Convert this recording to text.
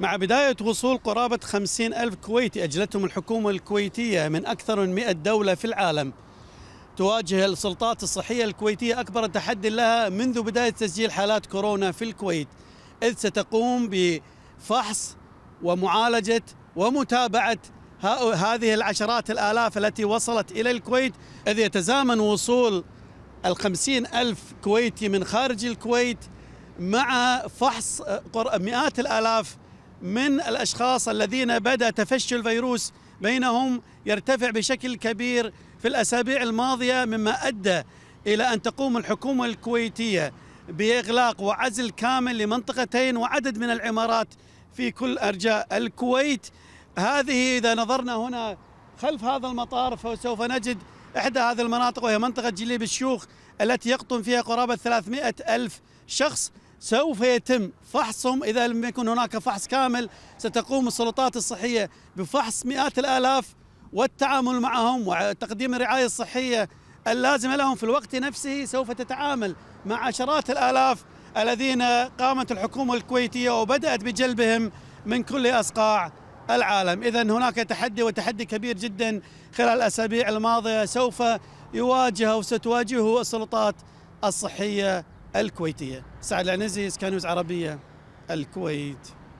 مع بداية وصول قرابة 50 ألف كويتي أجلتهم الحكومة الكويتية من أكثر من 100 دولة في العالم تواجه السلطات الصحية الكويتية أكبر تحدي لها منذ بداية تسجيل حالات كورونا في الكويت إذ ستقوم بفحص ومعالجة ومتابعة هذه العشرات الآلاف التي وصلت إلى الكويت إذ يتزامن وصول الخمسين ألف كويتي من خارج الكويت مع فحص آه، مئات الآلاف من الأشخاص الذين بدأ تفشي الفيروس بينهم يرتفع بشكل كبير في الأسابيع الماضية مما أدى إلى أن تقوم الحكومة الكويتية بإغلاق وعزل كامل لمنطقتين وعدد من العمارات في كل أرجاء الكويت هذه إذا نظرنا هنا خلف هذا المطار فسوف نجد إحدى هذه المناطق وهي منطقة جليب الشيوخ التي يقطن فيها قرابة 300 ألف شخص سوف يتم فحصهم إذا لم يكن هناك فحص كامل ستقوم السلطات الصحية بفحص مئات الآلاف والتعامل معهم وتقديم الرعاية الصحية اللازمة لهم في الوقت نفسه سوف تتعامل مع عشرات الآلاف الذين قامت الحكومة الكويتية وبدأت بجلبهم من كل أصقاع العالم إذا هناك تحدي وتحدي كبير جدا خلال الأسابيع الماضية سوف يواجهه وستواجهه السلطات الصحية الكويتية سعد العنزي سكانوز عربية الكويت